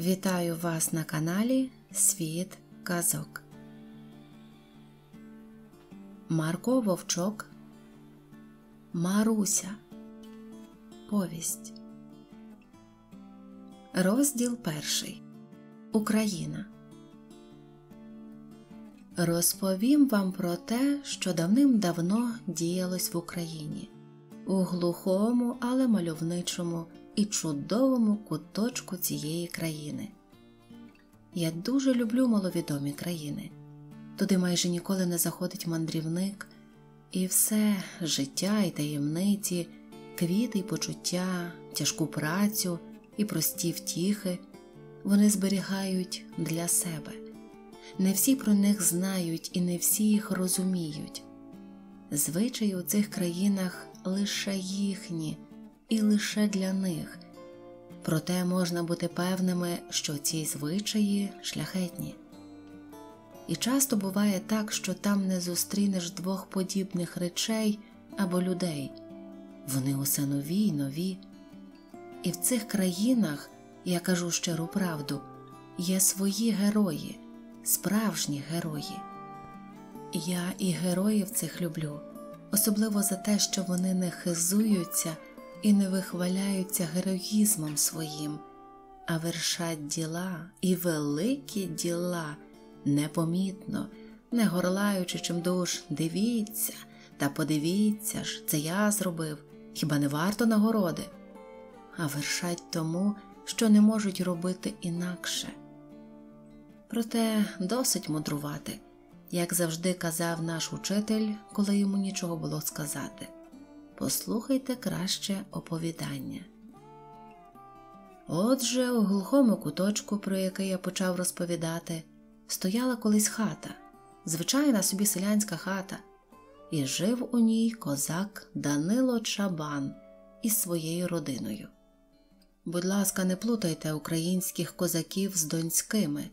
Вітаю вас на каналі Світ Казок. Марко Вовчок Маруся. Повість. Розділ перший Україна. Розповім вам про те, що давним-давно діялось в Україні у глухому, але мальовничому і чудовому куточку цієї країни. Я дуже люблю маловідомі країни, туди майже ніколи не заходить мандрівник, і все життя і таємниці, квіти й почуття, тяжку працю і прості втіхи вони зберігають для себе. Не всі про них знають і не всі їх розуміють. Звичаї у цих країнах лише їхні і лише для них, проте можна бути певними, що ці звичаї шляхетні. І часто буває так, що там не зустрінеш двох подібних речей або людей вони усе нові й нові. І в цих країнах, я кажу щиру правду, є свої герої, справжні герої. Я і героїв цих люблю, особливо за те, що вони не хизуються і не вихваляються героїзмом своїм, а вершать діла і великі діла непомітно, не горлаючи чимдуж, дивіться та подивіться ж, це я зробив, хіба не варто нагороди, а вершать тому, що не можуть робити інакше. Проте досить мудрувати, як завжди казав наш учитель, коли йому нічого було сказати послухайте краще оповідання. Отже, у глухому куточку, про який я почав розповідати, стояла колись хата, звичайна собі селянська хата, і жив у ній козак Данило Чабан із своєю родиною. Будь ласка, не плутайте українських козаків з донськими.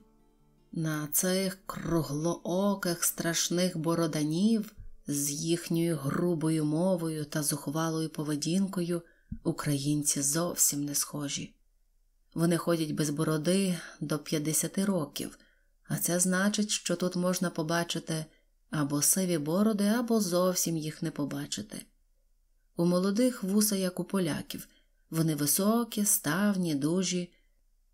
На цих круглооких страшних бороданів з їхньою грубою мовою та зухвалою поведінкою українці зовсім не схожі. Вони ходять без бороди до 50 років, а це значить, що тут можна побачити або сиві бороди, або зовсім їх не побачити. У молодих вуса, як у поляків, вони високі, ставні, дужі,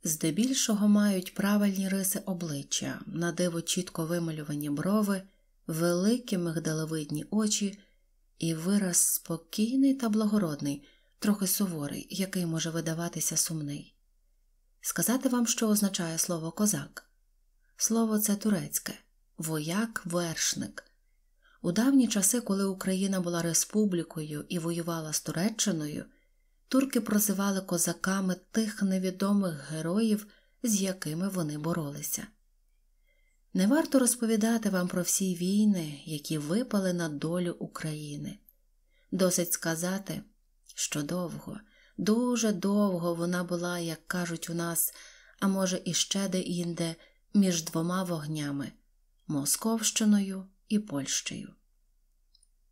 здебільшого мають правильні риси обличчя, на диво чітко вималювані брови великі мигдалевидні очі і вираз спокійний та благородний, трохи суворий, який може видаватися сумний. Сказати вам, що означає слово козак. Слово це турецьке, вояк, вершник. У давні часи, коли Україна була республікою і воювала з Туреччиною, турки прозивали козаками тих невідомих героїв, з якими вони боролися. Не варто розповідати вам про всі війни, які випали на долю України. Досить сказати, що довго, дуже довго вона була, як кажуть у нас, а може, і ще деінде, між двома вогнями Московщиною і Польщею.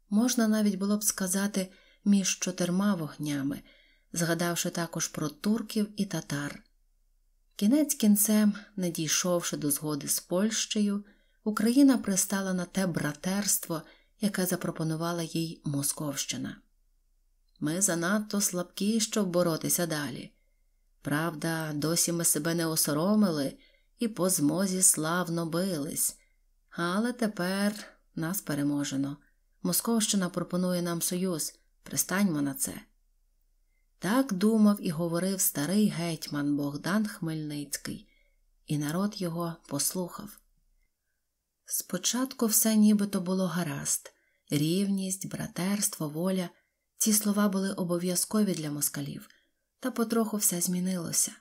Можна навіть було б сказати між чотирма вогнями, згадавши також про турків і татар. Кінець кінцем, не дійшовши до згоди з Польщею, Україна пристала на те братерство, яке запропонувала їй Московщина. Ми занадто слабкі, щоб боротися далі. Правда, досі ми себе не осоромили і по змозі славно бились, але тепер нас переможено. Московщина пропонує нам союз, пристаньмо на це. Так думав і говорив старий гетьман Богдан Хмельницький, і народ його послухав. Спочатку все нібито було гаразд рівність, братерство, воля ці слова були обов'язкові для москалів, та потроху все змінилося.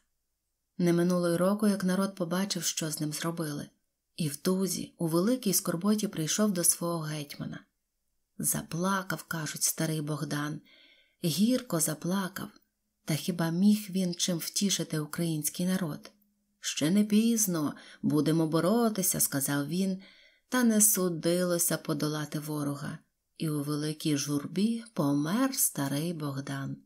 Не минуло й року, як народ побачив, що з ним зробили, і в тузі, у великій скорботі прийшов до свого гетьмана. Заплакав, кажуть, старий Богдан гірко заплакав, та хіба міг він чим втішити український народ? Ще не пізно, будемо боротися, сказав він, та не судилося подолати ворога, і у великій журбі помер старий Богдан.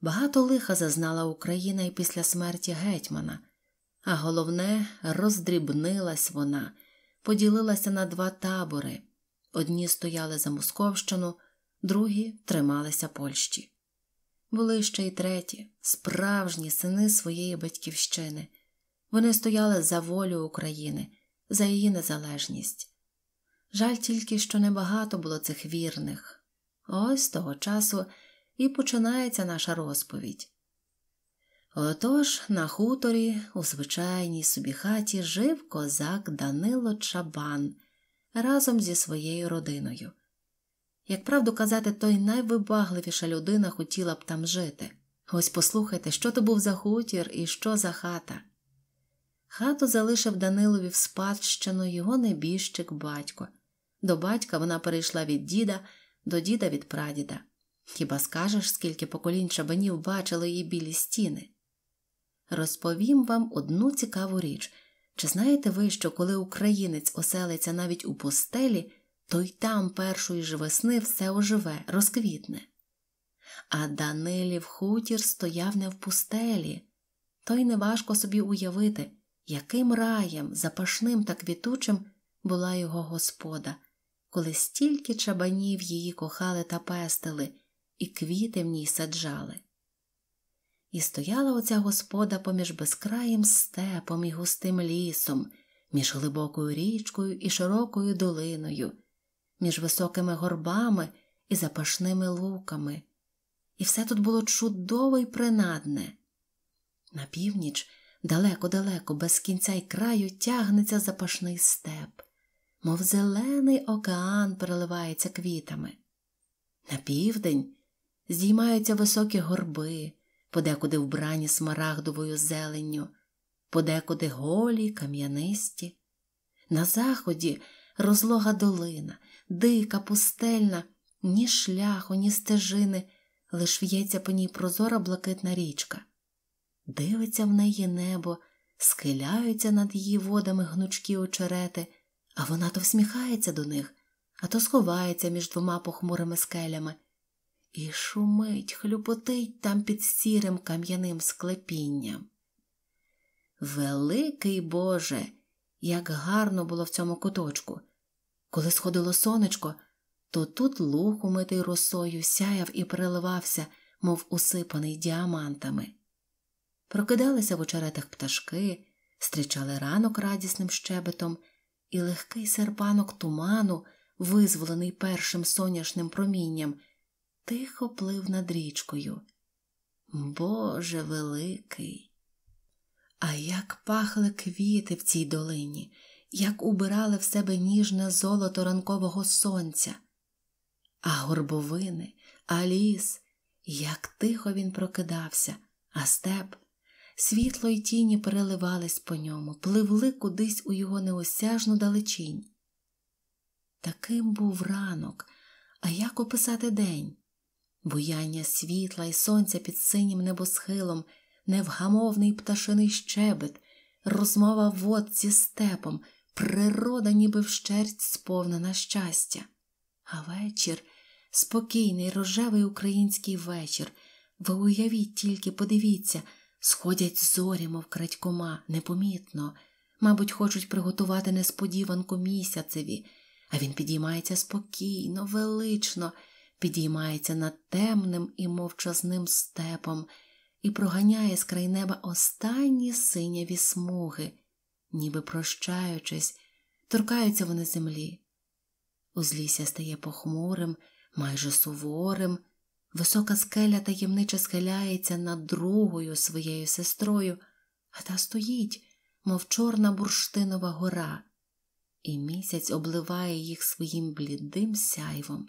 Багато лиха зазнала Україна і після смерті гетьмана, а головне, роздрібнилась вона, поділилася на два табори одні стояли за Московщину другі трималися Польщі. Були ще й треті, справжні сини своєї батьківщини. Вони стояли за волю України, за її незалежність. Жаль тільки, що небагато було цих вірних. Ось того часу і починається наша розповідь. Отож на хуторі, у звичайній собі хаті, жив козак Данило Чабан разом зі своєю родиною. Як правду казати, той найвибагливіша людина хотіла б там жити. Ось послухайте, що то був за хутір і що за хата. Хату залишив Данилові в спадщину його небіжчик батько. До батька вона перейшла від діда, до діда від прадіда. Хіба скажеш, скільки поколінь шабанів бачили її білі стіни? Розповім вам одну цікаву річ чи знаєте ви, що коли українець оселиться навіть у постелі? то й там першої ж весни все оживе, розквітне. А Данилів хутір стояв не в пустелі, то й неважко собі уявити, яким раєм, запашним та квітучим була його господа, коли стільки чабанів її кохали та пестили, і квіти в ній саджали. І стояла оця господа поміж безкраїм степом і густим лісом, між глибокою річкою і широкою долиною, між високими горбами і запашними луками, і все тут було чудове й принадне. На північ, далеко-далеко, без кінця й краю тягнеться запашний степ, мов зелений океан переливається квітами. На південь здіймаються високі горби, подекуди вбрані смарагдовою зеленню, подекуди голі, кам'янисті. На заході розлога долина, дика, пустельна, ні шляху, ні стежини, лиш в'ється по ній прозора блакитна річка. Дивиться в неї небо, схиляються над її водами гнучкі очерети, а вона то всміхається до них, а то сховається між двома похмурими скелями. І шумить, хлюпотить там під сірим кам'яним склепінням. Великий Боже, як гарно було в цьому куточку! Коли сходило сонечко, то тут луг умитий росою сяяв і переливався, мов усипаний діамантами. Прокидалися в очеретах пташки, стрічали ранок радісним щебетом, і легкий серпанок туману, визволений першим соняшним промінням, тихо плив над річкою. Боже великий! А як пахли квіти в цій долині, як убирали в себе ніжне золото ранкового сонця, а горбовини, а ліс, як тихо він прокидався, а степ, світло й тіні переливались по ньому, пливли кудись у його неосяжну далечінь. Таким був ранок, а як описати день? Буяння світла і сонця під синім небосхилом, невгамовний пташиний щебет, розмова вод зі степом природа ніби вщерть сповнена щастя. А вечір, спокійний, рожевий український вечір. Ви уявіть тільки, подивіться, сходять зорі, мов крадькома, непомітно. Мабуть, хочуть приготувати несподіванку місяцеві, а він підіймається спокійно, велично, підіймається над темним і мовчазним степом і проганяє з край неба останні синяві смуги ніби прощаючись, торкаються вони землі. Узлісся стає похмурим, майже суворим, висока скеля таємниче схиляється над другою своєю сестрою, а та стоїть, мов чорна бурштинова гора, і місяць обливає їх своїм блідим сяйвом.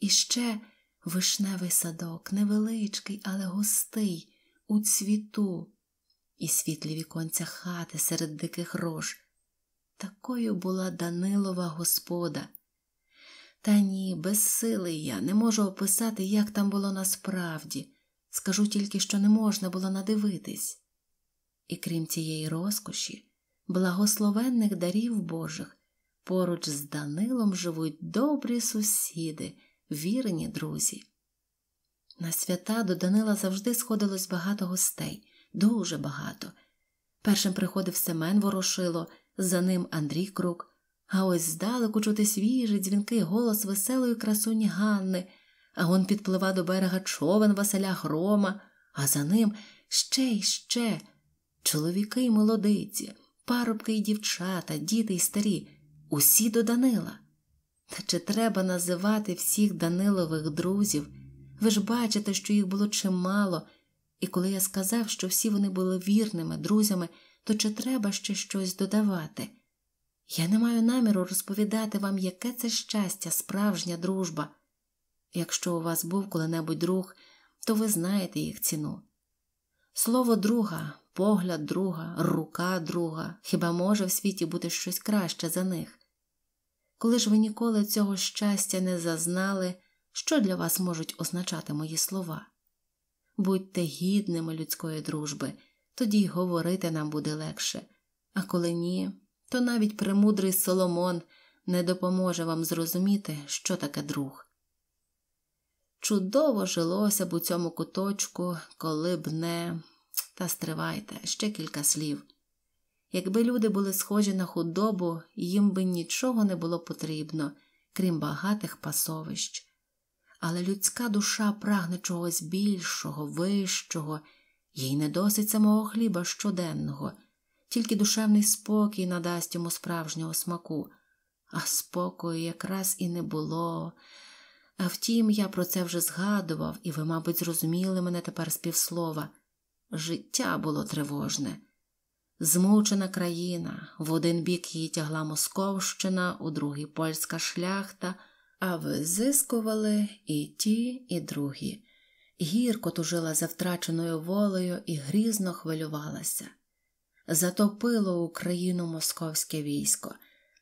І ще вишневий садок, невеличкий, але густий, у цвіту і світлі віконця хати серед диких рож. Такою була Данилова господа. Та ні, без я не можу описати, як там було насправді, скажу тільки, що не можна було надивитись. І крім цієї розкоші, благословенних дарів Божих, поруч з Данилом живуть добрі сусіди, вірні друзі. На свята до Данила завжди сходилось багато гостей дуже багато. Першим приходив Семен Ворошило, за ним Андрій Крук, а ось здалеку чути свіжий дзвінкий голос веселої красуні Ганни, а он підплива до берега човен Василя Грома, а за ним ще й ще чоловіки й молодиці, парубки й дівчата, діти й старі, усі до Данила. Та чи треба називати всіх Данилових друзів? Ви ж бачите, що їх було чимало, і коли я сказав, що всі вони були вірними друзями, то чи треба ще щось додавати? Я не маю наміру розповідати вам, яке це щастя, справжня дружба. Якщо у вас був коли-небудь друг, то ви знаєте їх ціну. Слово друга, погляд друга, рука друга, хіба може в світі бути щось краще за них? Коли ж ви ніколи цього щастя не зазнали, що для вас можуть означати мої слова? будьте гідними людської дружби, тоді й говорити нам буде легше, а коли ні, то навіть премудрий Соломон не допоможе вам зрозуміти, що таке друг. Чудово жилося б у цьому куточку, коли б не. Та стривайте ще кілька слів. Якби люди були схожі на худобу, їм би нічого не було потрібно, крім багатих пасовищ але людська душа прагне чогось більшого, вищого, їй не досить самого хліба щоденного, тільки душевний спокій надасть йому справжнього смаку, а спокою якраз і не було. А втім, я про це вже згадував, і ви, мабуть, зрозуміли мене тепер з півслова. Життя було тривожне. Змучена країна, в один бік її тягла Московщина, у другий польська шляхта а визискували і ті, і другі. Гірко тужила за втраченою волею і грізно хвилювалася. Затопило Україну московське військо.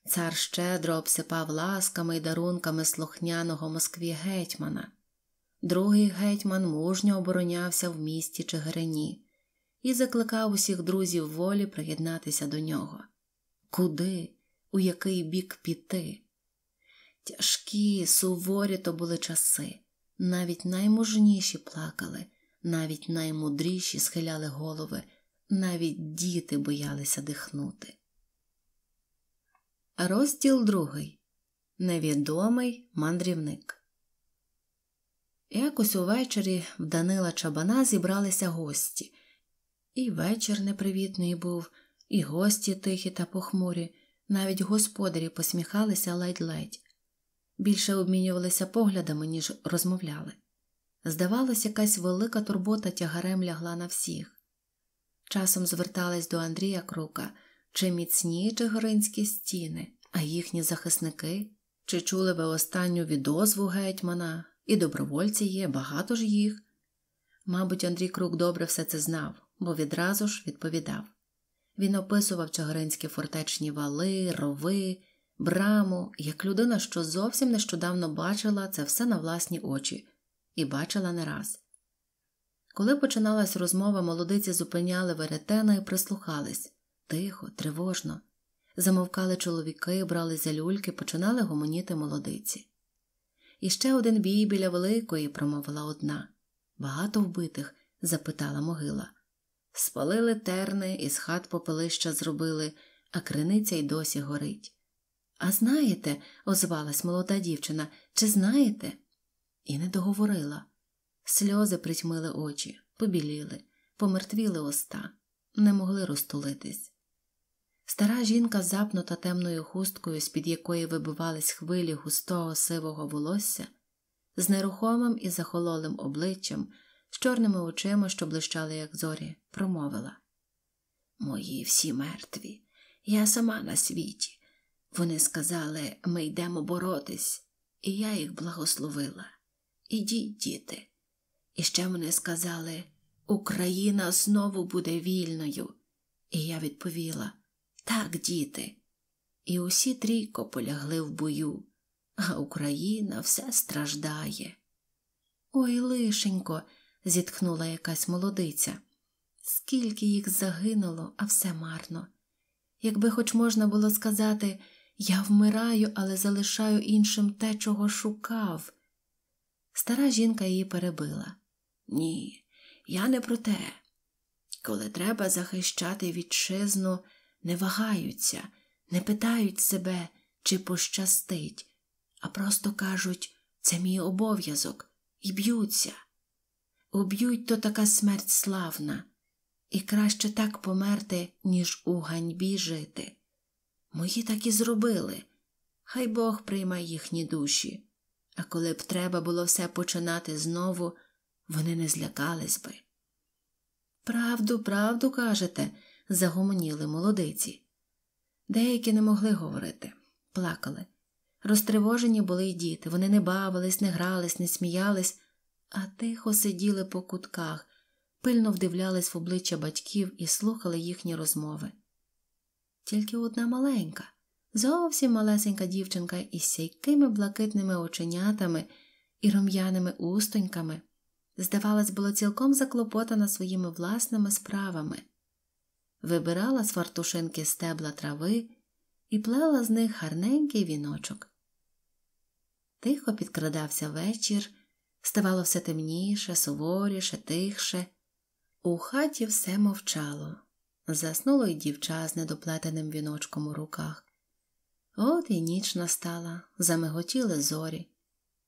Цар щедро обсипав ласками й дарунками слухняного Москві гетьмана. Другий гетьман мужньо оборонявся в місті Чигирині і закликав усіх друзів волі приєднатися до нього. Куди, у який бік піти? Тяжкі, суворі то були часи. Навіть наймужніші плакали, навіть наймудріші схиляли голови, навіть діти боялися дихнути. Розділ другий Невідомий мандрівник. Якось увечері в Данила Чабана зібралися гості. І вечір непривітний був, і гості тихі та похмурі, навіть господарі посміхалися ледь ледь більше обмінювалися поглядами, ніж розмовляли. Здавалось, якась велика турбота тягарем лягла на всіх. Часом звертались до Андрія Крука, чи міцні чигиринські стіни, а їхні захисники, чи чули ви останню відозву гетьмана, і добровольці є, багато ж їх. Мабуть, Андрій Крук добре все це знав, бо відразу ж відповідав. Він описував чигиринські фортечні вали, рови браму, як людина, що зовсім нещодавно бачила це все на власні очі, і бачила не раз. Коли починалась розмова, молодиці зупиняли веретена і прислухались тихо, тривожно. Замовкали чоловіки, брали за люльки, починали гомоніти молодиці. І ще один бій біля великої, промовила одна. Багато вбитих, запитала могила. Спалили терни, із хат попелища зробили, а криниця й досі горить. А знаєте, озвалась молода дівчина, чи знаєте? І не договорила. Сльози притьмили очі, побіліли, помертвіли уста, не могли розтулитись. Стара жінка, запнута темною хусткою, з під якої вибивались хвилі густого сивого волосся, з нерухомим і захололим обличчям, з чорними очима, що блищали, як зорі, промовила Мої всі мертві, я сама на світі. Вони сказали ми йдемо боротись, і я їх благословила. Ідіть, діти. І ще вони сказали Україна знову буде вільною. І я відповіла так, діти. І усі трійко полягли в бою, а Україна все страждає. Ой, лишенько, зітхнула якась молодиця. Скільки їх загинуло, а все марно. Якби хоч можна було сказати. Я вмираю, але залишаю іншим те, чого шукав. Стара жінка її перебила. Ні, я не про те. Коли треба захищати вітчизну, не вагаються, не питають себе, чи пощастить, а просто кажуть це мій обов'язок, і б'ються. Уб'ють то така смерть славна, і краще так померти, ніж у ганьбі жити. Мої так і зробили. Хай Бог прийме їхні душі. А коли б треба було все починати знову, вони не злякались би. Правду, правду кажете, загомоніли молодиці. Деякі не могли говорити, плакали. Розтривожені були й діти, вони не бавились, не грались, не сміялись, а тихо сиділи по кутках, пильно вдивлялись в обличчя батьків і слухали їхні розмови тільки одна маленька, зовсім малесенька дівчинка із сякими блакитними оченятами і рум'яними устоньками, здавалось, була цілком заклопотана своїми власними справами, вибирала з фартушинки стебла трави і плела з них гарненький віночок. Тихо підкрадався вечір, ставало все темніше, суворіше, тихше. У хаті все мовчало. Заснуло й дівча з недоплетеним віночком у руках. От і ніч настала, замиготіли зорі,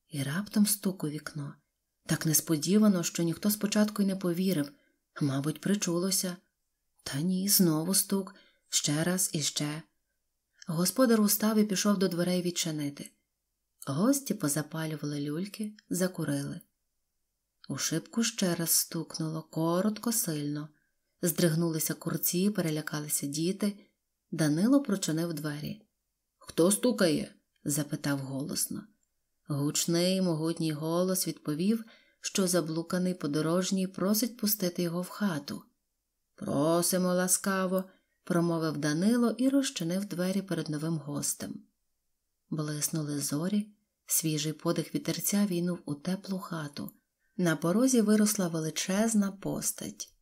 і раптом стук у вікно. Так несподівано, що ніхто спочатку й не повірив, мабуть, причулося. Та ні, знову стук, ще раз і ще. Господар устав і пішов до дверей відчинити. Гості позапалювали люльки, закурили. У шибку ще раз стукнуло коротко, сильно. Здригнулися курці, перелякалися діти. Данило прочинив двері. Хто стукає? запитав голосно. Гучний, могутній голос відповів, що заблуканий подорожній просить пустити його в хату. Просимо, ласкаво, промовив Данило і розчинив двері перед новим гостем. Блиснули зорі, свіжий подих вітерця війнув у теплу хату. На порозі виросла величезна постать.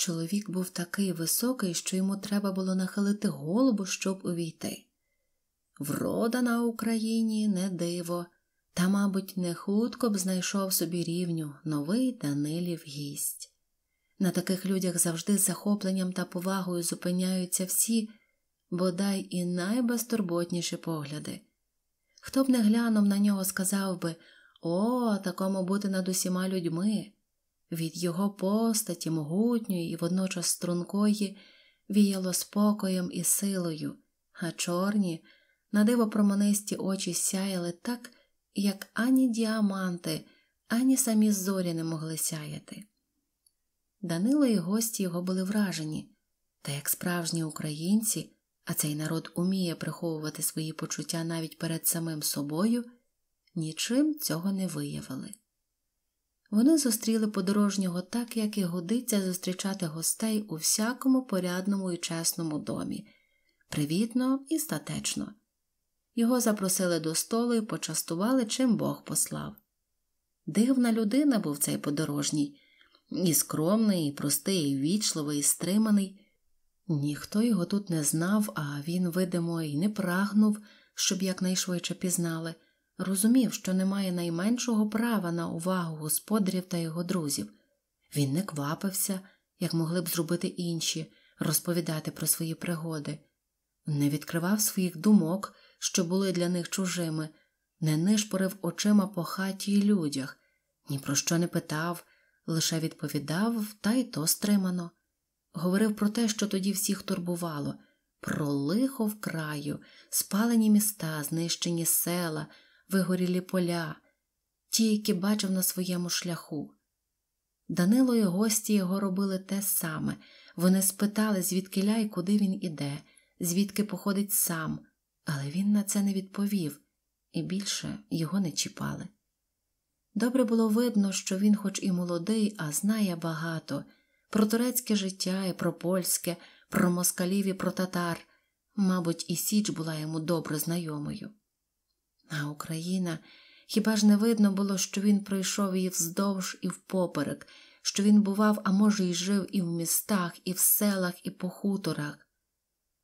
Чоловік був такий високий, що йому треба було нахилити голову, щоб увійти. Врода на Україні не диво, та, мабуть, не хутко б знайшов собі рівню новий Данилів гість. На таких людях завжди з захопленням та повагою зупиняються всі, бодай і найбезтурботніші погляди. Хто б не глянув на нього, сказав би О, такому бути над усіма людьми. Від його постаті, могутньої і водночас стрункої, віяло спокоєм і силою, а чорні, надиво променисті очі сяяли так, як ані діаманти, ані самі зорі не могли сяяти. Данило і гості його були вражені, та як справжні українці, а цей народ уміє приховувати свої почуття навіть перед самим собою, нічим цього не виявили. Вони зустріли подорожнього так, як і годиться зустрічати гостей у всякому порядному і чесному домі, привітно і статечно. Його запросили до столу і почастували, чим Бог послав. Дивна людина був цей подорожній, і скромний, і простий, і вічливий, і стриманий. Ніхто його тут не знав, а він, видимо, і не прагнув, щоб якнайшвидше пізнали розумів, що не має найменшого права на увагу господарів та його друзів. Він не квапився, як могли б зробити інші, розповідати про свої пригоди, не відкривав своїх думок, що були для них чужими, не нишпорив очима по хаті і людях, ні про що не питав, лише відповідав, та й то стримано. Говорив про те, що тоді всіх турбувало, про лихо в краю, спалені міста, знищені села вигорілі поля, ті, які бачив на своєму шляху. Данило і гості його робили те саме вони спитали, звідки ля і куди він іде, звідки походить сам, але він на це не відповів і більше його не чіпали. Добре було видно, що він, хоч і молодий, а знає багато про турецьке життя, і про польське, про москалів і про татар. Мабуть, і Січ була йому добре знайомою. А Україна, хіба ж не видно було, що він пройшов її вздовж і впоперек, що він бував, а може, й жив і в містах, і в селах, і по хуторах.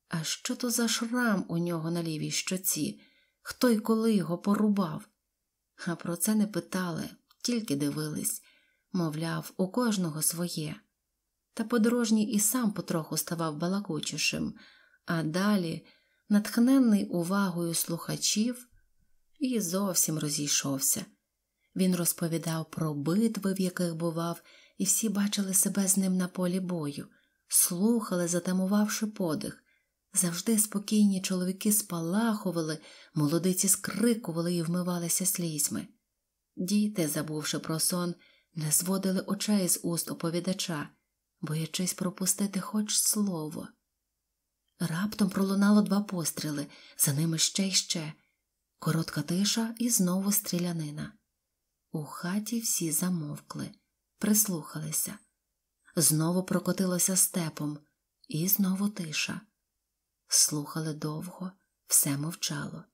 А що то за шрам у нього на лівій щоці? Хто й коли його порубав? А про це не питали, тільки дивились мовляв, у кожного своє. Та подорожній і сам потроху ставав балакучішим, а далі, натхненний увагою слухачів, і зовсім розійшовся. Він розповідав про битви, в яких бував, і всі бачили себе з ним на полі бою, слухали, затамувавши подих. Завжди спокійні чоловіки спалахували, молодиці скрикували і вмивалися слізьми. Діти, забувши про сон, не зводили очей з уст оповідача, боячись пропустити хоч слово. Раптом пролунало два постріли, за ними ще й ще. Коротка тиша і знову стрілянина. У хаті всі замовкли, прислухалися. Знову прокотилося степом, і знову тиша. Слухали довго, все мовчало.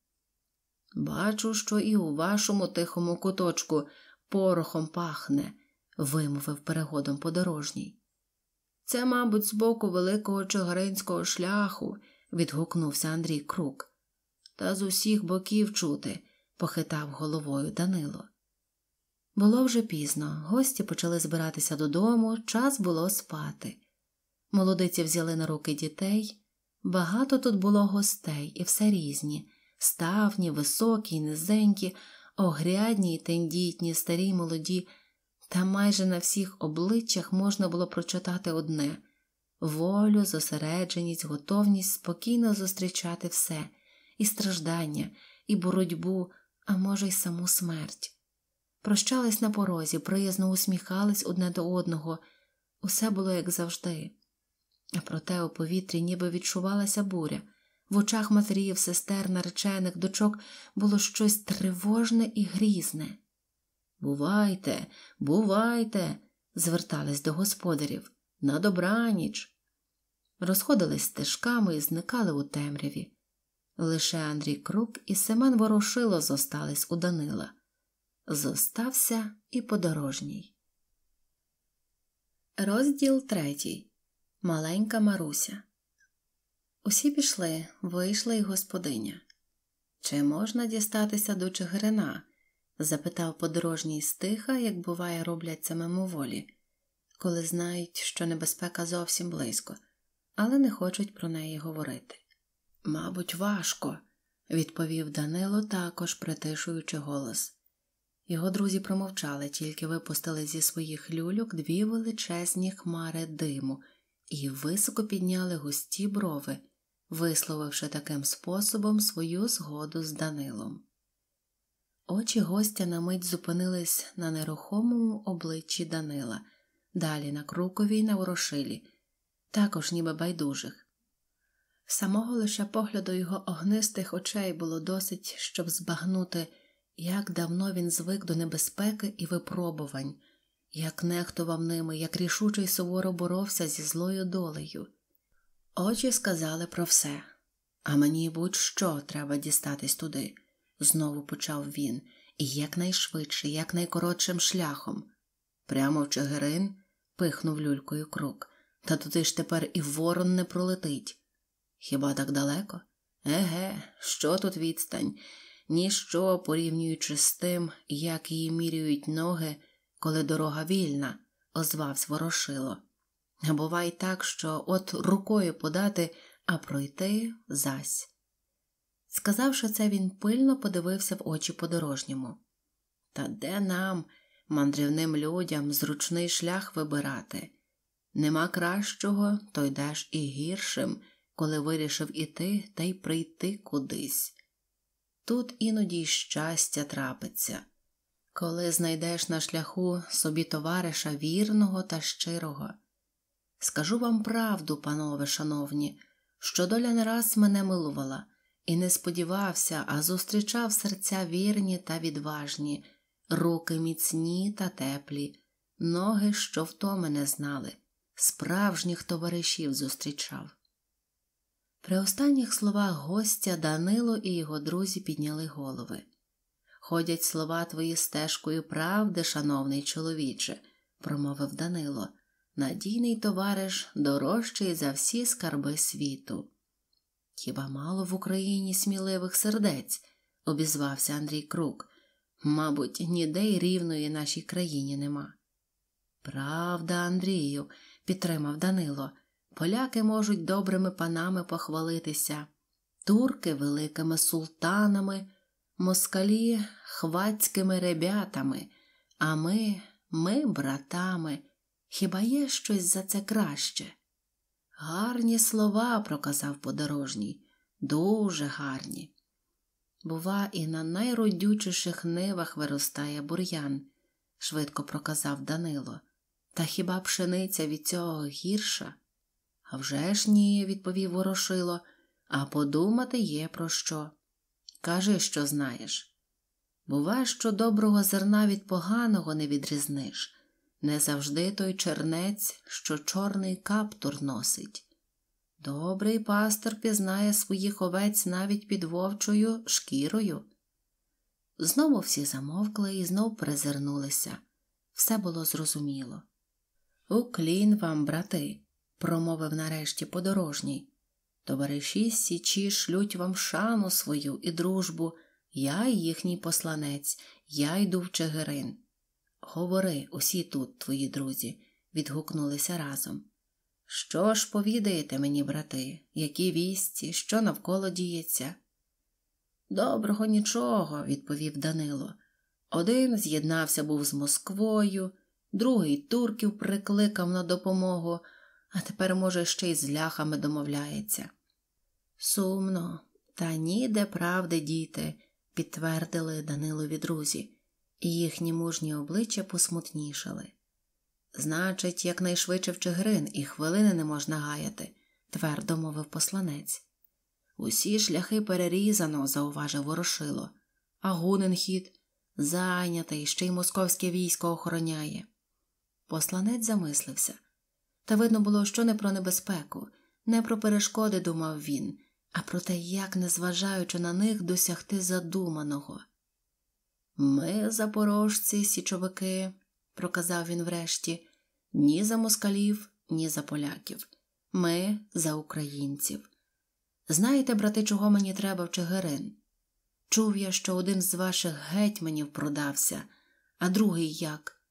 Бачу, що і у вашому тихому куточку порохом пахне, вимовив перегодом подорожній. Це, мабуть, з боку великого чигиринського шляху, відгукнувся Андрій Крук та з усіх боків чути, похитав головою Данило. Було вже пізно, гості почали збиратися додому, час було спати. Молодиці взяли на руки дітей. Багато тут було гостей і все різні ставні, високі, низенькі, огрядні й тендітні, старі й молоді, та майже на всіх обличчях можна було прочитати одне волю, зосередженість, готовність спокійно зустрічати все і страждання, і боротьбу, а може, й саму смерть. Прощались на порозі, приязно усміхались одне до одного, усе було як завжди. А проте у повітрі ніби відчувалася буря. В очах матерів, сестер, наречених, дочок було щось тривожне і грізне. Бувайте, бувайте, звертались до господарів, на добраніч. Розходились стежками і зникали у темряві. Лише Андрій Крук і Семен Ворошило зостались у Данила. Зостався і подорожній. Розділ третій. Маленька Маруся. Усі пішли, вийшла й господиня. Чи можна дістатися до Чигирина? запитав подорожній стиха, як буває, робляться мимоволі, коли знають, що небезпека зовсім близько, але не хочуть про неї говорити. Мабуть, важко, відповів Данило, також притишуючи голос. Його друзі промовчали, тільки випустили зі своїх люльок дві величезні хмари диму і високо підняли густі брови, висловивши таким способом свою згоду з Данилом. Очі гостя на мить зупинились на нерухомому обличчі Данила, далі на Крукові й на ворошилі, також ніби байдужих. Самого лише погляду його огнистих очей було досить, щоб збагнути, як давно він звик до небезпеки і випробувань, як нехтував ними, як рішучий суворо боровся зі злою долею. Очі сказали про все, а мені будь-що треба дістатись туди, знову почав він, і якнайшвидше, якнайкоротшим шляхом. Прямо в Чигирин пихнув люлькою крук. Та туди ж тепер і ворон не пролетить. Хіба так далеко? Еге, що тут відстань? Ніщо порівнюючи з тим, як її міряють ноги, коли дорога вільна, озвавсь ворошило. Бувай так, що от рукою подати, а пройти зась. Сказавши це, він пильно подивився в очі подорожньому. Та де нам, мандрівним людям, зручний шлях вибирати? Нема кращого, то йдеш і гіршим коли вирішив іти та й прийти кудись. Тут іноді й щастя трапиться, коли знайдеш на шляху собі товариша вірного та щирого. Скажу вам правду, панове шановні, що доля не раз мене милувала, і не сподівався, а зустрічав серця вірні та відважні, руки міцні та теплі, ноги, що втоми не знали, справжніх товаришів зустрічав. При останніх словах гостя Данило і його друзі підняли голови. Ходять слова твої стежкою правди, шановний чоловіче, промовив Данило, надійний товариш дорожчий за всі скарби світу. Хіба мало в Україні сміливих сердець, обізвався Андрій Крук. Мабуть, ніде й рівної нашій країні нема. Правда, Андрію, підтримав Данило. Поляки можуть добрими панами похвалитися, турки великими султанами, москалі хвацькими ребятами, а ми, ми, братами, хіба є щось за це краще? Гарні слова проказав подорожній, дуже гарні. Бува, і на найродючіших нивах виростає бур'ян, швидко проказав Данило. Та хіба пшениця від цього гірша? «А вже ж ні, відповів Ворошило, а подумати є про що. Кажи, що знаєш. Бува, що доброго зерна від поганого не відрізниш. Не завжди той чернець, що чорний каптур носить. Добрий пастор пізнає своїх овець навіть під вовчою шкірою. Знову всі замовкли і знов перезирнулися. Все було зрозуміло. Уклін вам, брати, промовив нарешті подорожній. Товариші січі шлють вам шану свою і дружбу. Я їхній посланець, я йду в Чигирин. Говори, усі тут, твої друзі, відгукнулися разом. Що ж повідаєте мені, брати, які вісті, що навколо діється? Доброго нічого, відповів Данило. Один з'єднався був з Москвою, другий турків прикликав на допомогу а тепер, може, ще й з ляхами домовляється. Сумно, та ніде правди, діти, підтвердили Данилові друзі, і їхні мужні обличчя посмутнішали. Значить, якнайшвидше в Чигирин і хвилини не можна гаяти, твердо мовив посланець. Усі шляхи перерізано, зауважив ворошило, а гунен хід зайнятий, ще й московське військо охороняє. Посланець замислився та видно було, що не про небезпеку, не про перешкоди думав він, а про те, як, незважаючи на них, досягти задуманого. Ми, запорожці, січовики, проказав він врешті, ні за москалів, ні за поляків. Ми за українців. Знаєте, брати, чого мені треба в Чигирин? Чув я, що один з ваших гетьманів продався, а другий як?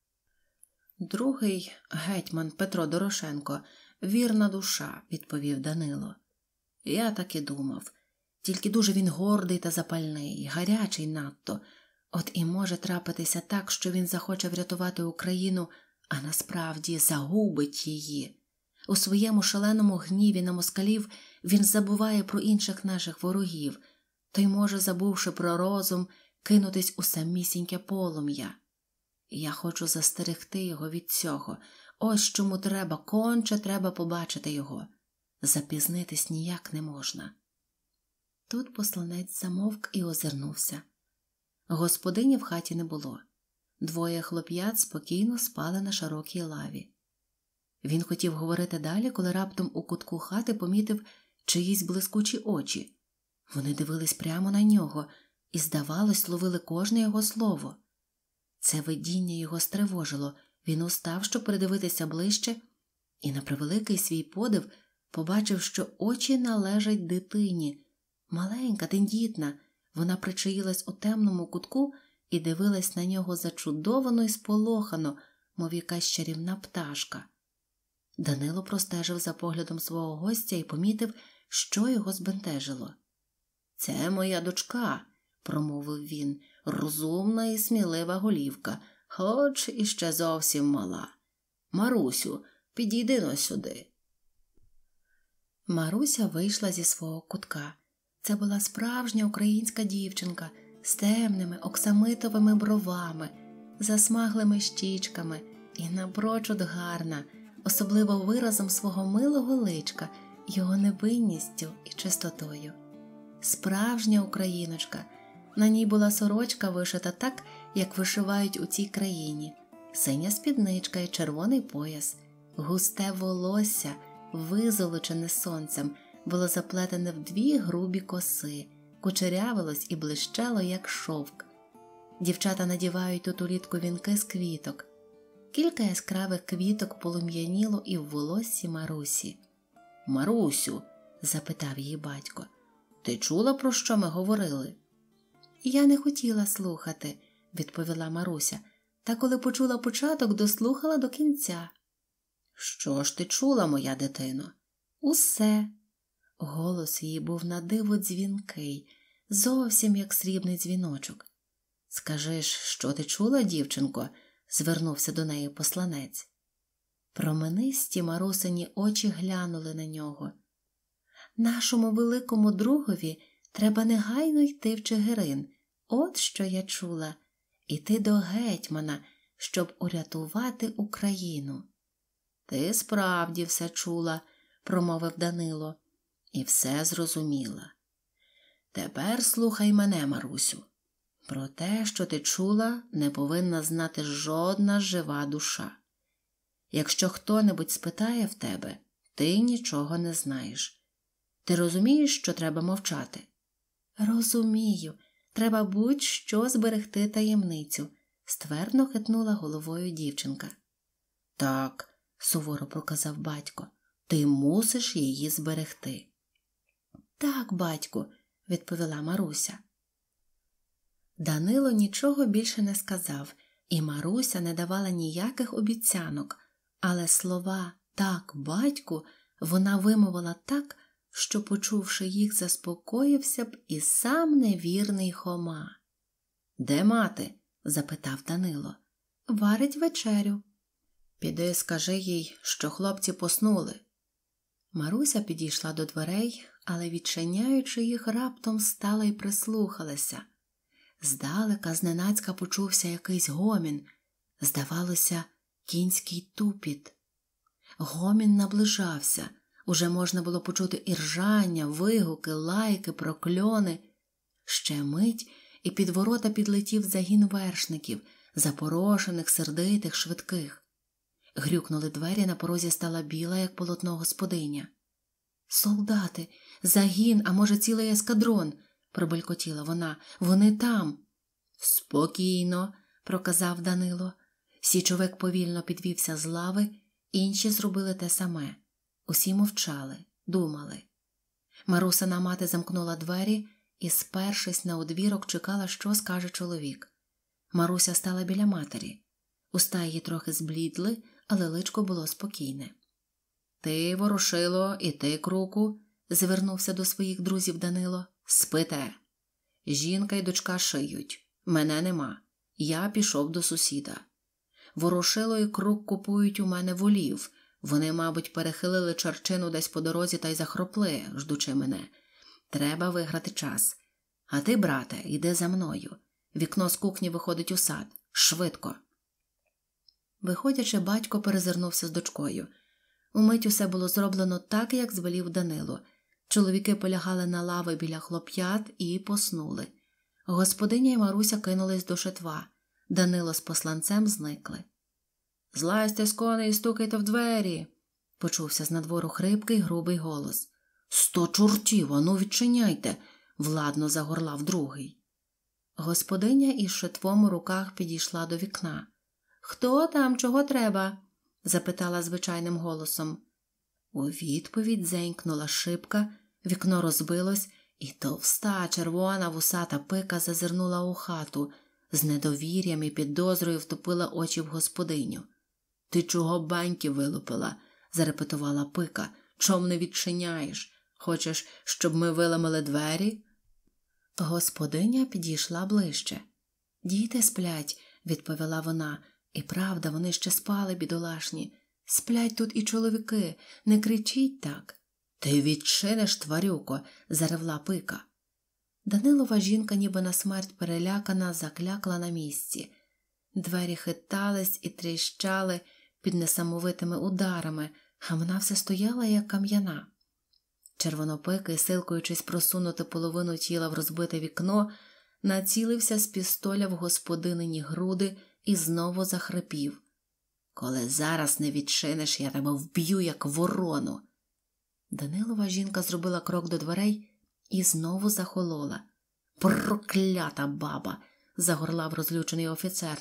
Другий гетьман Петро Дорошенко, вірна душа, відповів Данило. Я так і думав. Тільки дуже він гордий та запальний, гарячий надто. От і може трапитися так, що він захоче врятувати Україну, а насправді загубить її. У своєму шаленому гніві на москалів він забуває про інших наших ворогів, то й може, забувши про розум, кинутись у самісіньке полум'я. Я хочу застерегти його від цього. Ось чому треба, конче треба побачити його. Запізнитись ніяк не можна. Тут посланець замовк і озирнувся. Господині в хаті не було. Двоє хлоп'ят спокійно спали на широкій лаві. Він хотів говорити далі, коли раптом у кутку хати помітив чиїсь блискучі очі. Вони дивились прямо на нього, і, здавалось, ловили кожне його слово. Це видіння його стривожило, він устав, щоб придивитися ближче, і, на превеликий свій подив, побачив, що очі належать дитині. Маленька, тендітна, вона причаїлась у темному кутку і дивилась на нього зачудовано і сполохано, мов якась чарівна пташка. Данило простежив за поглядом свого гостя і помітив, що його збентежило. Це моя дочка, промовив він розумна і смілива голівка, хоч і ще зовсім мала. Марусю, підійди но сюди. Маруся вийшла зі свого кутка. Це була справжня українська дівчинка з темними оксамитовими бровами, засмаглими щічками і напрочуд гарна, особливо виразом свого милого личка, його невинністю і чистотою. Справжня україночка. На ній була сорочка вишита так, як вишивають у цій країні, синя спідничка і червоний пояс, густе волосся, визолочене сонцем, було заплетене в дві грубі коси, кучерявилось і блищало, як шовк. Дівчата надівають тут улітку вінки з квіток. Кілька яскравих квіток полум'яніло і в волоссі Марусі. Марусю, запитав її батько, ти чула, про що ми говорили? Я не хотіла слухати, відповіла Маруся, та коли почула початок, дослухала до кінця. Що ж ти чула, моя дитино? Усе. Голос її був на диво дзвінкий, зовсім як срібний дзвіночок. Скажи ж, що ти чула, дівчинко? звернувся до неї посланець. Променисті марусині очі глянули на нього. Нашому великому другові Треба негайно йти в Чигирин, от що я чула, іти до гетьмана, щоб урятувати Україну. Ти справді все чула, промовив Данило, і все зрозуміла. Тепер слухай мене, Марусю. Про те, що ти чула, не повинна знати жодна жива душа. Якщо хто небудь спитає в тебе, ти нічого не знаєш. Ти розумієш, що треба мовчати. Розумію, треба будь-що зберегти таємницю, ствердно хитнула головою дівчинка. Так, суворо проказав батько, ти мусиш її зберегти. Так, батьку, відповіла Маруся. Данило нічого більше не сказав, і Маруся не давала ніяких обіцянок, але слова так, батьку, вона вимовила так, що, почувши їх, заспокоївся б і сам невірний Хома. Де мати? запитав Данило. Варить вечерю. Піди, скажи їй, що хлопці поснули. Маруся підійшла до дверей, але, відчиняючи їх, раптом стала і прислухалася. Здалека зненацька почувся якийсь гомін. Здавалося, кінський тупіт. Гомін наближався. Уже можна було почути іржання, вигуки, лайки, прокльони. Ще мить і під ворота підлетів загін вершників, запорошених, сердитих, швидких. Грюкнули двері, на порозі стала біла, як полотно господиня. Солдати, загін, а може, цілий ескадрон, пробелькотіла вона. Вони там. Спокійно, проказав Данило. Січовик повільно підвівся з лави, інші зробили те саме. Усі мовчали, думали. Марусина мати замкнула двері і, спершись на одвірок, чекала, що скаже чоловік. Маруся стала біля матері. Уста її трохи зблідли, але личко було спокійне. Ти, ворушило, і ти, круку, звернувся до своїх друзів Данило. Спите. Жінка й дочка шиють. Мене нема. Я пішов до сусіда. Ворошило і крук купують у мене волів. Вони, мабуть, перехилили чарчину десь по дорозі та й захропли, ждучи мене. Треба виграти час. А ти, брате, йди за мною. Вікно з кухні виходить у сад. Швидко. Виходячи, батько перезирнувся з дочкою. Умить усе було зроблено так, як звелів Данило. Чоловіки полягали на лави біля хлоп'ят і поснули. Господиня і Маруся кинулись до шитва. Данило з посланцем зникли. Злазьте з коней і стукайте в двері, почувся з надвору хрипкий грубий голос. Сто чортів, ану відчиняйте, владно загорлав другий. Господиня із шитвом у руках підійшла до вікна. Хто там, чого треба? запитала звичайним голосом. У відповідь зенькнула шибка, вікно розбилось, і товста, червона вусата пика зазирнула у хату, з недовір'ям і підозрою втопила очі в господиню. Ти чого баньки вилупила? зарепетувала пика. Чом не відчиняєш? Хочеш, щоб ми виламали двері? Господиня підійшла ближче. Діти сплять, відповіла вона, і правда, вони ще спали, бідолашні. Сплять тут і чоловіки, не кричіть так. Ти відчиниш, тварюко, заревла пика. Данилова жінка, ніби на смерть перелякана, заклякла на місці. Двері хитались і тріщали під несамовитими ударами, а вона все стояла як кам'яна. Червонопики, силкуючись просунути половину тіла в розбите вікно, націлився з пістоля в господинині груди і знову захрипів. Коли зараз не відчиниш, я тебе вб'ю, як ворону. Данилова жінка зробила крок до дверей і знову захолола. Проклята баба! загорлав розлючений офіцер,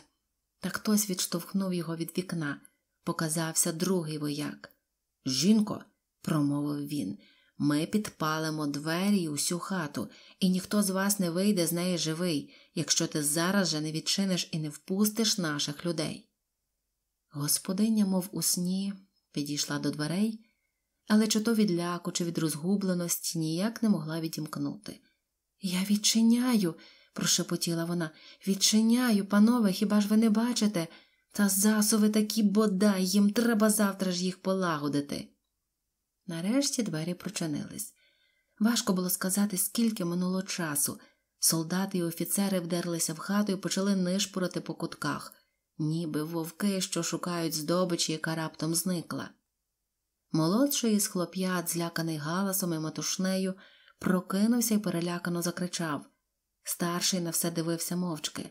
та хтось відштовхнув його від вікна показався другий вояк. Жінко, промовив він, ми підпалимо двері й усю хату, і ніхто з вас не вийде з неї живий, якщо ти зараз же не відчиниш і не впустиш наших людей. Господиня, мов у сні, підійшла до дверей, але чи то від ляку, чи від розгубленості ніяк не могла відімкнути. Я відчиняю, прошепотіла вона, відчиняю, панове, хіба ж ви не бачите? Та засови такі бодай, їм треба завтра ж їх полагодити. Нарешті двері прочинились. Важко було сказати, скільки минуло часу. Солдати і офіцери вдерлися в хату і почали нишпурити по кутках, ніби вовки, що шукають здобичі, яка раптом зникла. Молодший із хлоп'ят, зляканий галасом і матушнею, прокинувся і перелякано закричав. Старший на все дивився мовчки.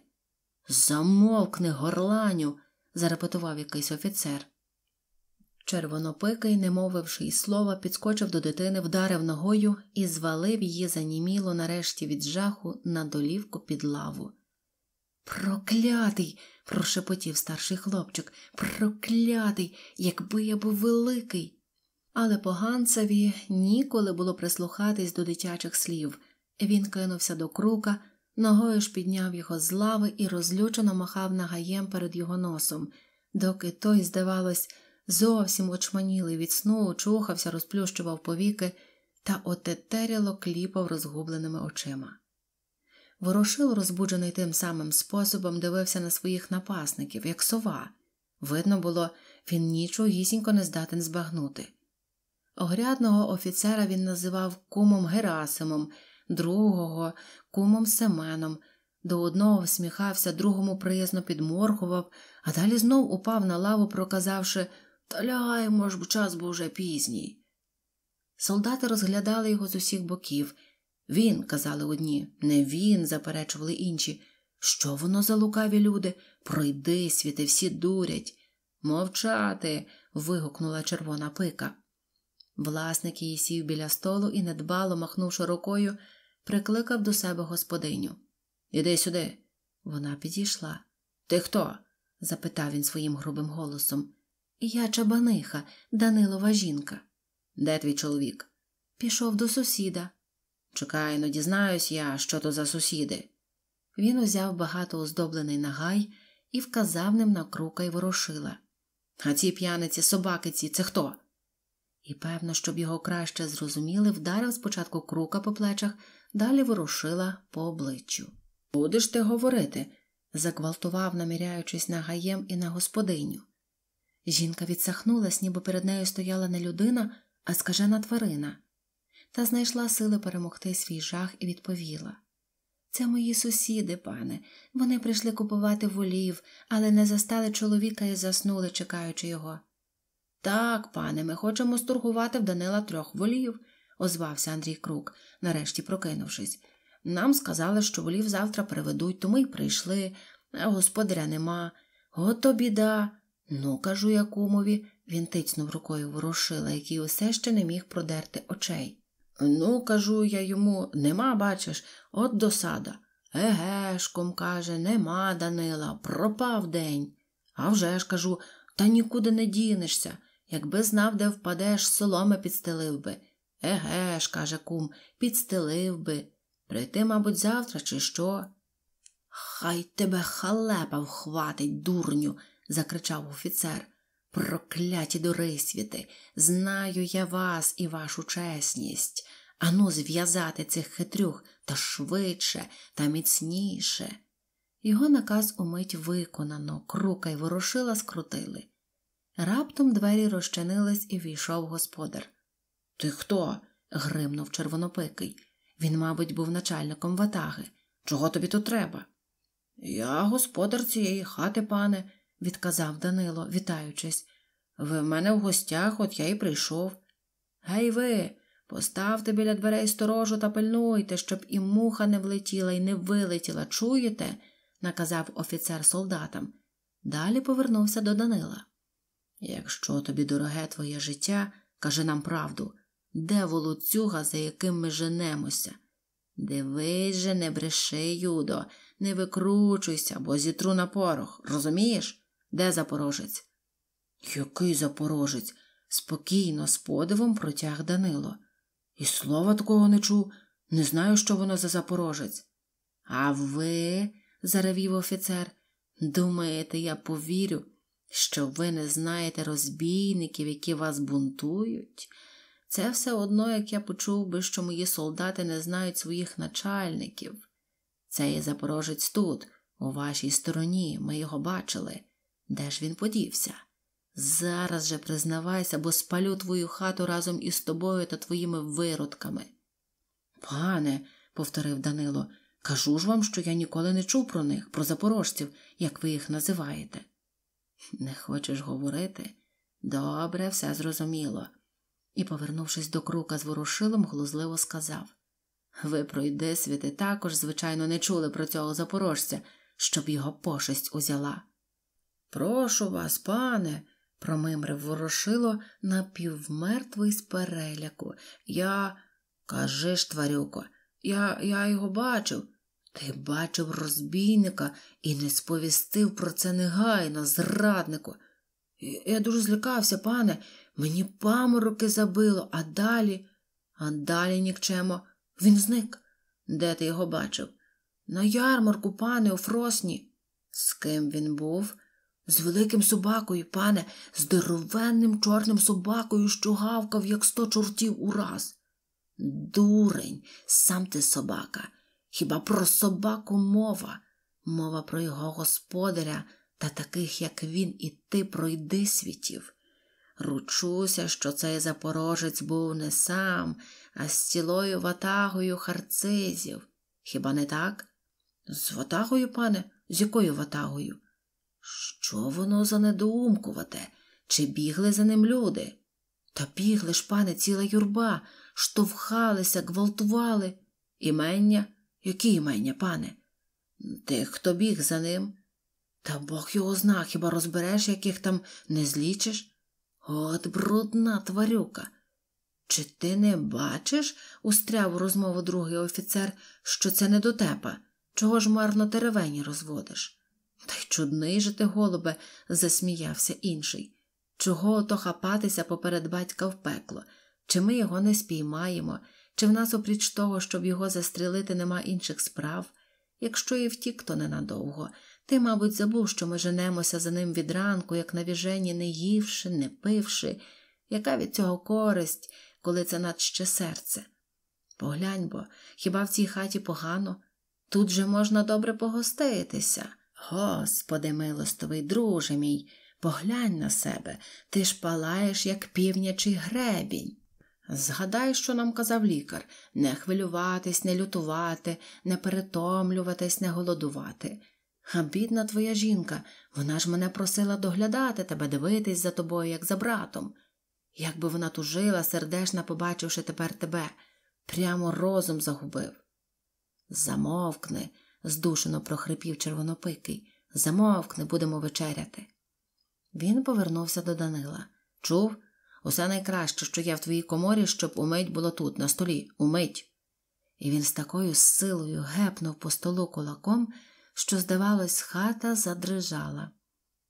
Замовкни, горланю зарепетував якийсь офіцер. Червонопикий, не мовивши й слова, підскочив до дитини, вдарив ногою і звалив її заніміло нарешті від жаху на долівку під лаву. Проклятий. прошепотів старший хлопчик. Проклятий, якби я був великий. Але поганцеві ніколи було прислухатись до дитячих слів. Він кинувся до крука, ногою ж підняв його з лави і розлючено махав нагаєм перед його носом, доки той, здавалось, зовсім очманілий від сну, чухався, розплющував повіки та отетеріло кліпав розгубленими очима. Ворошил, розбуджений тим самим способом, дивився на своїх напасників, як сова. Видно було, він нічогісінько не здатен збагнути. Огрядного офіцера він називав кумом Герасимом другого кумом Семеном, до одного всміхався, другому приязно підморгував, а далі знов упав на лаву, проказавши Та лягаємо ж, час був уже пізній. Солдати розглядали його з усіх боків. Він, казали одні, не він, заперечували інші. Що воно за лукаві люди? Пройди, світи, всі дурять. Мовчати. вигукнула червона пика. Власник її сів біля столу і, недбало махнувши рукою, прикликав до себе господиню. Іди сюди. Вона підійшла. Ти хто? запитав він своїм грубим голосом. Я Чабаниха, Данилова жінка. Де твій чоловік? Пішов до сусіда. Чекай, ну дізнаюсь я, що то за сусіди. Він узяв багато оздоблений нагай і вказав ним на крука й ворошила. А ці п'яниці, собаки ці, це хто? І певно, щоб його краще зрозуміли, вдарив спочатку крука по плечах, далі ворушила по обличчю. Будеш ти говорити? заквалтував, наміряючись на гаєм і на господиню. Жінка відсахнулась, ніби перед нею стояла не людина, а скажена тварина, та знайшла сили перемогти свій жах і відповіла Це мої сусіди, пане. Вони прийшли купувати волів, але не застали чоловіка і заснули, чекаючи його. Так, пане, ми хочемо стургувати в Данила трьох волів озвався Андрій Крук, нарешті прокинувшись. Нам сказали, що волів завтра приведуть, то ми й прийшли, а «Е, господаря нема. Ото біда. Ну, кажу я кумові, він тицнув рукою ворошила, який усе ще не міг продерти очей. Ну, кажу я йому, нема, бачиш, от досада. Егешком, каже, нема Данила, пропав день. А вже ж кажу, та нікуди не дінешся. Якби знав, де впадеш, соломи підстелив би. Еге ж, каже кум, підстелив би. Прийти, мабуть, завтра, чи що? Хай тебе халепа вхватить, дурню, закричав офіцер. Прокляті дорисвіти. знаю я вас і вашу чесність. Ану, зв'язати цих хитрюх та швидше та міцніше. Його наказ умить виконано, крука й ворошила скрутили. Раптом двері розчинились і війшов господар. Ти хто? гримнув червонопикий. Він, мабуть, був начальником ватаги. Чого тобі тут треба? Я господар цієї хати, пане, відказав Данило, вітаючись. Ви в мене в гостях, от я й прийшов. Гей ви, поставте біля дверей сторожу та пильнуйте, щоб і муха не влетіла і не вилетіла, чуєте? наказав офіцер солдатам. Далі повернувся до Данила. Якщо тобі дороге твоє життя, кажи нам правду. Де волоцюга, за яким ми женемося? Дивись же, не бреши, Юдо, не викручуйся, бо зітру на порох. Розумієш? Де запорожець? Який запорожець? спокійно, з подивом протяг Данило. І слова такого не чув, не знаю, що воно за запорожець. А ви, заревів офіцер, думаєте, я повірю, що ви не знаєте розбійників, які вас бунтують? Це все одно, як я почув би, що мої солдати не знають своїх начальників. Цей запорожець тут, у вашій стороні, ми його бачили. Де ж він подівся? Зараз же признавайся, бо спалю твою хату разом із тобою та твоїми виродками. Пане, повторив Данило, кажу ж вам, що я ніколи не чув про них, про запорожців, як ви їх називаєте. Не хочеш говорити? Добре, все зрозуміло і, повернувшись до крука з ворушилом, глузливо сказав Ви, пройдисвіти, також, звичайно, не чули про цього запорожця, щоб його пошесть узяла. Прошу вас, пане, промимрив ворошило напівмертвий з переляку. Я. Кажи ж, тварюко, я, я його бачив. Ти бачив розбійника і не сповістив про це негайно, зраднику. Я дуже злякався, пане, Мені памороки забило, а далі, а далі нікчемо. Він зник. Де ти його бачив? На ярмарку, пане, у Фросні. З ким він був? З великим собакою, пане, з здоровенним чорним собакою, що гавкав, як сто чортів ураз. Дурень, сам ти собака. Хіба про собаку мова? Мова про його господаря та таких, як він, і ти пройди світів. Ручуся, що цей запорожець був не сам, а з цілою ватагою харцизів. Хіба не так? З ватагою, пане, з якою ватагою? Що воно за недоумкувате? Чи бігли за ним люди? Та бігли ж, пане, ціла юрба, штовхалися, гвалтували. Імення? Які імення, пане? Тих, хто біг за ним. Та Бог його зна, хіба розбереш, яких там не злічиш? От, брудна тварюка. Чи ти не бачиш, устряв у розмову другий офіцер, що це не дотепа. Чого ж марно теревені розводиш? Та й чудний же ти, голубе, засміявся інший. Чого ото хапатися поперед батька в пекло? Чи ми його не спіймаємо, чи в нас, опріч того, щоб його застрілити, нема інших справ? Якщо і втік, то ненадовго, ти, мабуть, забув, що ми женемося за ним відранку, як на віжені не ївши, не пивши, яка від цього користь, коли це надще серце? Поглянь бо, хіба в цій хаті погано? Тут же можна добре погоститися. Господи, милостовий, друже мій, поглянь на себе, ти ж палаєш, як півнячий гребінь. Згадай, що нам казав лікар не хвилюватись, не лютувати, не перетомлюватись, не голодувати. А бідна твоя жінка, вона ж мене просила доглядати тебе, дивитись за тобою, як за братом. Як би вона тужила, сердешна, побачивши тепер тебе, прямо розум загубив. Замовкни, здушено прохрипів червонопикий. Замовкни, будемо вечеряти. Він повернувся до Данила. Чув, усе найкраще, що я в твоїй коморі, щоб умить було тут, на столі, умить. І він з такою силою гепнув по столу кулаком, що, здавалось, хата задрижала.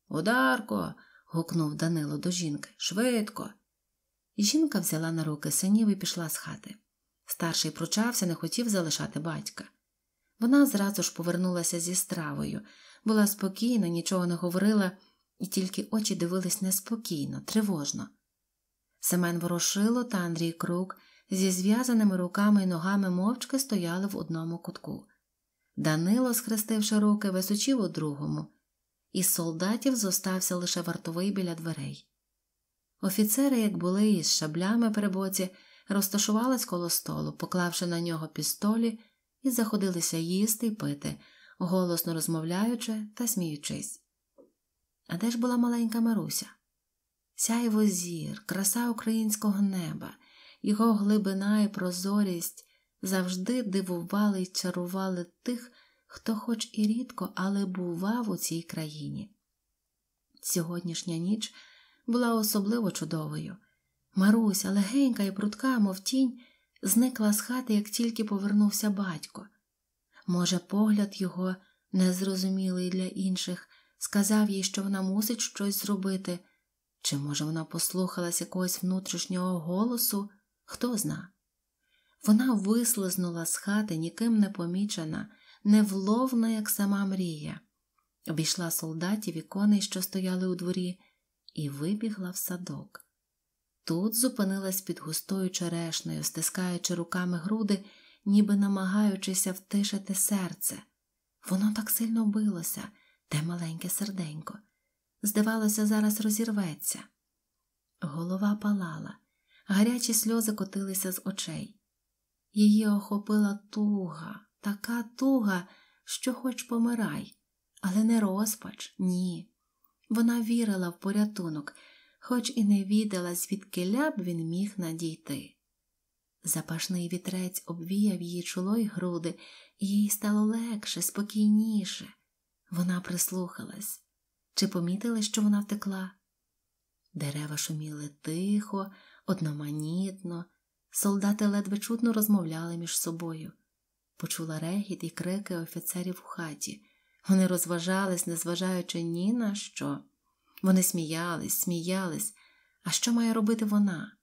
Одарко. гукнув Данило до жінки. Швидко. Жінка взяла на руки синів і пішла з хати. Старший пручався, не хотів залишати батька. Вона зразу ж повернулася зі стравою, була спокійна, нічого не говорила, і тільки очі дивились неспокійно, тривожно. Семен Ворошило та Андрій Крук зі зв'язаними руками і ногами мовчки стояли в одному кутку. Данило, схрестивши руки, височів у другому, із солдатів зостався лише вартовий біля дверей. Офіцери, як були із шаблями при боці, розташувались коло столу, поклавши на нього пістолі, і заходилися їсти й пити, голосно розмовляючи та сміючись. А де ж була маленька Маруся? Сяйво зір, краса українського неба, його глибина і прозорість завжди дивували й чарували тих, хто, хоч і рідко, але бував у цій країні. Сьогоднішня ніч була особливо чудовою. Маруся, легенька і прутка, мов тінь, зникла з хати, як тільки повернувся батько. Може, погляд його, незрозумілий для інших, сказав їй, що вона мусить щось зробити, чи, може, вона послухалась якогось внутрішнього голосу, хто зна. Вона вислизнула з хати, ніким не помічена, невловна, як сама мрія, обійшла солдатів і коней, що стояли у дворі, і вибігла в садок. Тут зупинилась під густою черешнею, стискаючи руками груди, ніби намагаючися втишити серце. Воно так сильно билося, те маленьке серденько. Здавалося, зараз розірветься. Голова палала, гарячі сльози котилися з очей. Її охопила туга, така туга, що хоч помирай, але не розпач, ні. Вона вірила в порятунок, хоч і не відала, звідки ля б він міг надійти. Запашний вітрець обвіяв її чоло й груди, і їй стало легше, спокійніше. Вона прислухалась. Чи помітили, що вона втекла? Дерева шуміли тихо, одноманітно. Солдати ледве чутно розмовляли між собою. Почула регіт і крики офіцерів у хаті. Вони розважались, незважаючи ні на що. Вони сміялись, сміялись. А що має робити вона?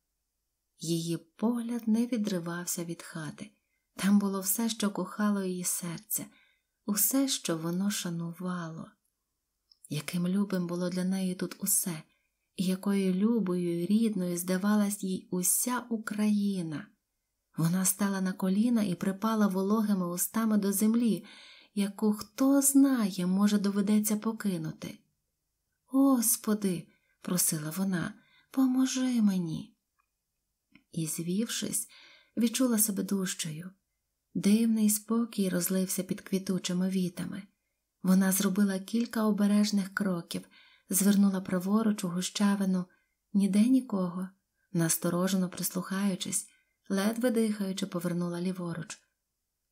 Її погляд не відривався від хати. Там було все, що кохало її серце, усе, що воно шанувало. Яким любим було для неї тут усе якою любою і рідною здавалась їй уся Україна. Вона стала на коліна і припала вологими устами до землі, яку хто знає, може, доведеться покинути. Господи, просила вона, поможи мені. І, звівшись, відчула себе дужчою. Дивний спокій розлився під квітучими вітами. Вона зробила кілька обережних кроків звернула праворуч у гущавину ніде нікого, насторожено прислухаючись, ледве дихаючи, повернула ліворуч.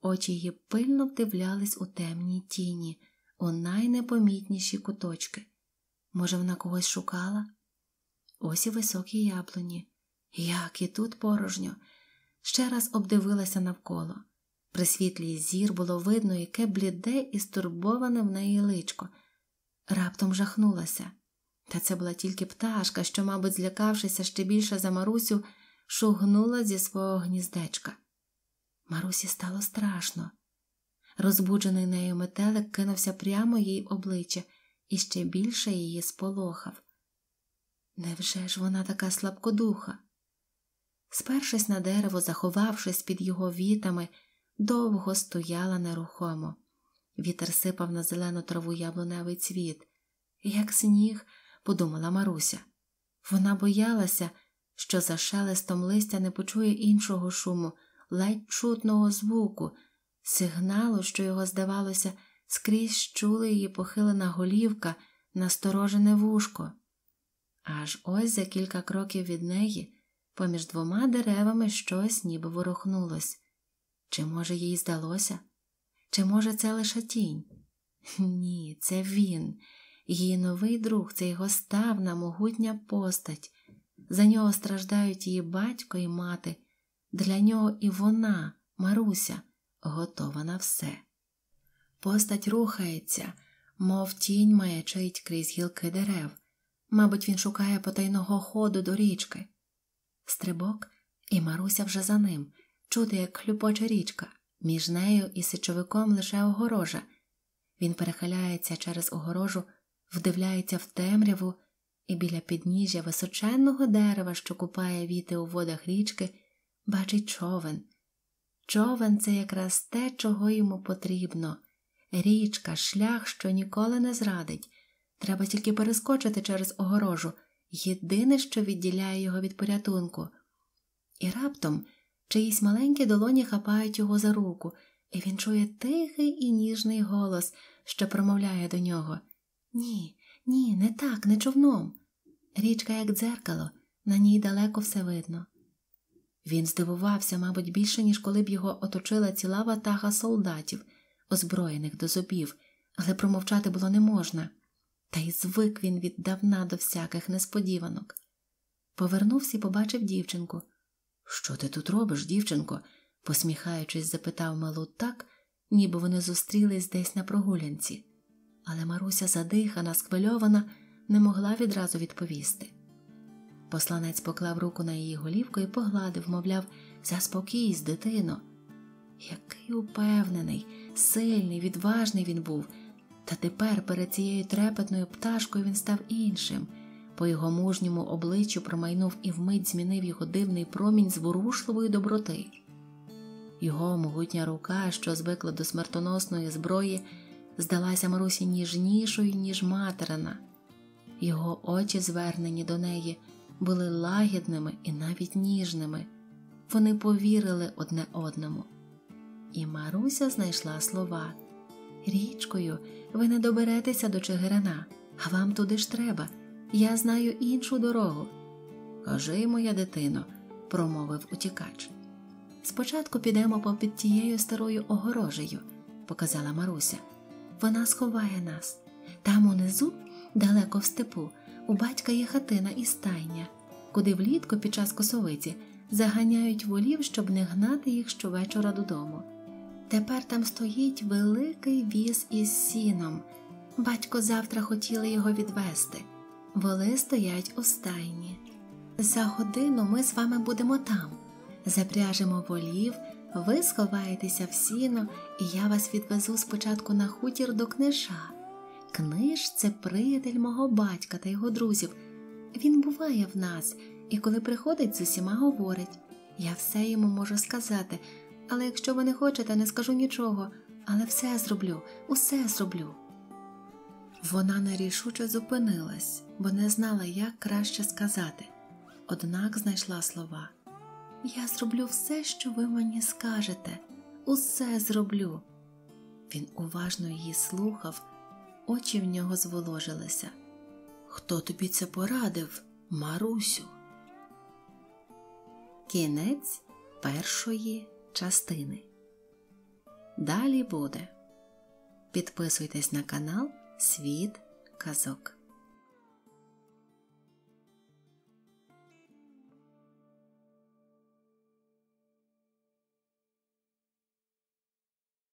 Очі її пильно вдивлялись у темній тіні, у найнепомітніші куточки. Може, вона когось шукала? Ось і високі яблуні. Як і тут порожньо. Ще раз обдивилася навколо. При світлі зір було видно, яке бліде і стурбоване в неї личко раптом жахнулася. Та це була тільки пташка, що, мабуть, злякавшися ще більше за Марусю, шугнула зі свого гніздечка. Марусі стало страшно. Розбуджений нею метелик кинувся прямо їй в обличчя і ще більше її сполохав. Невже ж вона така слабкодуха? Спершись на дерево, заховавшись під його вітами, довго стояла нерухомо. Вітер сипав на зелену траву яблуневий цвіт. Як сніг, подумала Маруся. Вона боялася, що за шелестом листя не почує іншого шуму, ледь чутного звуку, сигналу, що його, здавалося, скрізь чули її похилена голівка, насторожене вушко. Аж ось за кілька кроків від неї, поміж двома деревами щось ніби ворухнулось. Чи, може, їй здалося? Чи може це лише тінь? Ні, це він, її новий друг, це його ставна, могутня постать. За нього страждають її батько і мати, для нього і вона, Маруся, готова на все. Постать рухається, мов тінь маячить крізь гілки дерев. Мабуть, він шукає потайного ходу до річки. Стрибок, і Маруся вже за ним, чути, як хлюпоче річка. Між нею і сечовиком лише огорожа. Він перехиляється через огорожу, вдивляється в темряву, і біля підніжжя височенного дерева, що купає віти у водах річки, бачить човен. Човен це якраз те, чого йому потрібно річка, шлях, що ніколи не зрадить. Треба тільки перескочити через огорожу, єдине, що відділяє його від порятунку. І раптом чиїсь маленькі долоні хапають його за руку, і він чує тихий і ніжний голос, що промовляє до нього Ні, ні, не так, не човном. Річка, як дзеркало, на ній далеко все видно. Він здивувався, мабуть, більше, ніж коли б його оточила ціла ватага солдатів, озброєних до зубів, але промовчати було не можна, та й звик він віддавна до всяких несподіванок. Повернувся і побачив дівчинку. Що ти тут робиш, дівчинко? посміхаючись, запитав Малу так, ніби вони зустрілись десь на прогулянці. Але Маруся, задихана, схвильована, не могла відразу відповісти. Посланець поклав руку на її голівку і погладив, мовляв, заспокійсь, дитино. Який упевнений, сильний, відважний він був, та тепер перед цією трепетною пташкою він став іншим. По його мужньому обличчю промайнув і вмить змінив його дивний промінь зворушливої доброти. Його могутня рука, що звикла до смертоносної зброї, здалася Марусі ніжнішою, ніж материна. Його очі, звернені до неї, були лагідними і навіть ніжними. Вони повірили одне одному. І Маруся знайшла слова Річкою, ви не доберетеся до Чигирина, а вам туди ж треба я знаю іншу дорогу. Кажи, моя дитино, промовив утікач. Спочатку підемо попід тією старою огорожею, показала Маруся. Вона сховає нас. Там унизу, далеко в степу, у батька є хатина і стайня, куди влітку під час косовиці заганяють волів, щоб не гнати їх щовечора додому. Тепер там стоїть великий віз із сіном. Батько завтра хотіли його відвести. Воли стоять у стайні. За годину ми з вами будемо там. Запряжемо волів, ви сховаєтеся в сіно, і я вас відвезу спочатку на хутір до книжа. Книж це приятель мого батька та його друзів. Він буває в нас і коли приходить, з усіма говорить. Я все йому можу сказати, але якщо ви не хочете, не скажу нічого. Але все зроблю, усе зроблю. Вона нерішуче зупинилась, бо не знала, як краще сказати, однак знайшла слова. Я зроблю все, що ви мені скажете, усе зроблю. Він уважно її слухав, очі в нього зволожилися. Хто тобі це порадив, Марусю? Кінець першої частини. Далі буде. Підписуйтесь на канал. Світ казок.